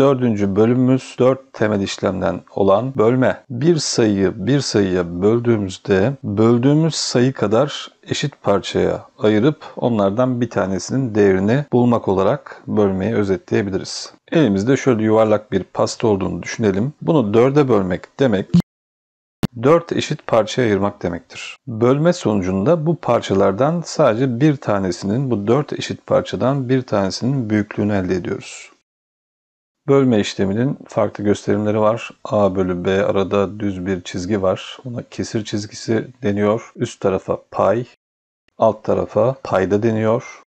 Dördüncü bölümümüz dört temel işlemden olan bölme. Bir sayıyı bir sayıya böldüğümüzde böldüğümüz sayı kadar eşit parçaya ayırıp onlardan bir tanesinin değerini bulmak olarak bölmeyi özetleyebiliriz. Elimizde şöyle yuvarlak bir pasta olduğunu düşünelim. Bunu dörde bölmek demek 4 eşit parçaya ayırmak demektir. Bölme sonucunda bu parçalardan sadece bir tanesinin bu 4 eşit parçadan bir tanesinin büyüklüğünü elde ediyoruz. Bölme işleminin farklı gösterimleri var. A bölü B arada düz bir çizgi var. Ona kesir çizgisi deniyor. Üst tarafa pay, alt tarafa payda deniyor.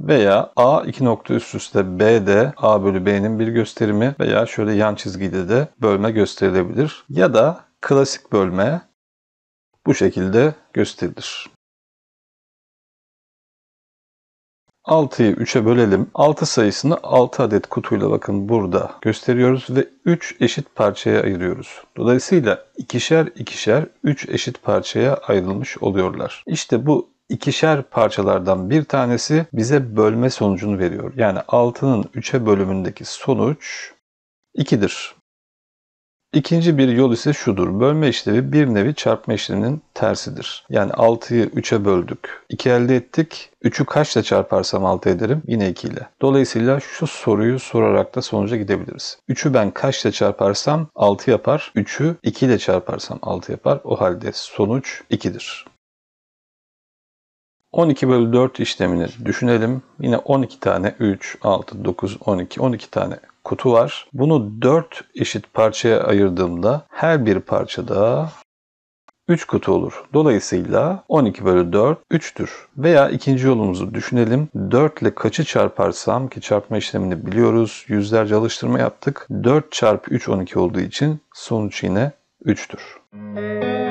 Veya A iki nokta üst üste B de A bölü B'nin bir gösterimi veya şöyle yan çizgide de bölme gösterilebilir. Ya da klasik bölme bu şekilde gösterilir. 6'yı 3'e bölelim. 6 sayısını 6 adet kutuyla bakın burada gösteriyoruz ve 3 eşit parçaya ayırıyoruz. Dolayısıyla ikişer ikişer 3 eşit parçaya ayrılmış oluyorlar. İşte bu ikişer parçalardan bir tanesi bize bölme sonucunu veriyor. Yani 6'nın 3'e bölümündeki sonuç 2'dir. İkinci bir yol ise şudur. Bölme işlevi bir nevi çarpma işleminin tersidir. Yani 6'yı 3'e böldük. 2 elde ettik. 3'ü kaçla çarparsam 6 ederim? Yine 2 ile. Dolayısıyla şu soruyu sorarak da sonuca gidebiliriz. 3'ü ben kaçla çarparsam 6 yapar. 3'ü 2 ile çarparsam 6 yapar. O halde sonuç 2'dir. 12 bölü 4 işlemini düşünelim. Yine 12 tane 3, 6, 9, 12, 12 tane kutu var. Bunu 4 eşit parçaya ayırdığımda her bir parçada 3 kutu olur. Dolayısıyla 12 bölü 4 3'tür. Veya ikinci yolumuzu düşünelim. 4 ile kaçı çarparsam ki çarpma işlemini biliyoruz. Yüzlerce alıştırma yaptık. 4 çarpı 3 12 olduğu için sonuç yine 3'tür. Müzik